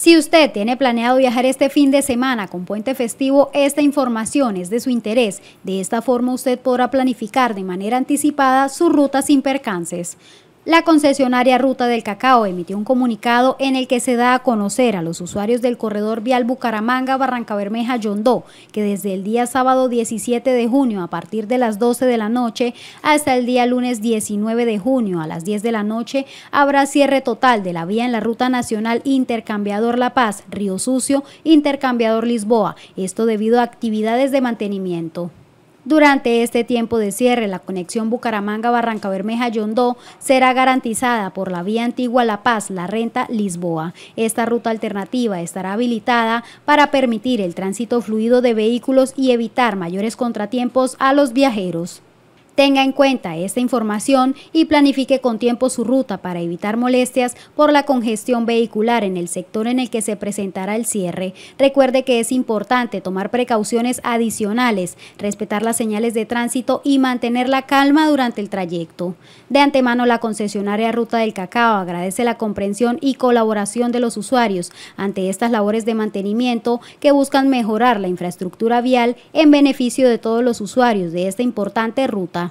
Si usted tiene planeado viajar este fin de semana con puente festivo, esta información es de su interés. De esta forma usted podrá planificar de manera anticipada su ruta sin percances. La concesionaria Ruta del Cacao emitió un comunicado en el que se da a conocer a los usuarios del corredor vial Bucaramanga, Barranca Bermeja, Yondó, que desde el día sábado 17 de junio a partir de las 12 de la noche hasta el día lunes 19 de junio a las 10 de la noche habrá cierre total de la vía en la Ruta Nacional Intercambiador La Paz, Río Sucio, Intercambiador Lisboa, esto debido a actividades de mantenimiento. Durante este tiempo de cierre, la conexión Bucaramanga-Barranca Bermeja-Yondó será garantizada por la vía antigua La Paz, La Renta, Lisboa. Esta ruta alternativa estará habilitada para permitir el tránsito fluido de vehículos y evitar mayores contratiempos a los viajeros. Tenga en cuenta esta información y planifique con tiempo su ruta para evitar molestias por la congestión vehicular en el sector en el que se presentará el cierre. Recuerde que es importante tomar precauciones adicionales, respetar las señales de tránsito y mantener la calma durante el trayecto. De antemano, la concesionaria Ruta del Cacao agradece la comprensión y colaboración de los usuarios ante estas labores de mantenimiento que buscan mejorar la infraestructura vial en beneficio de todos los usuarios de esta importante ruta.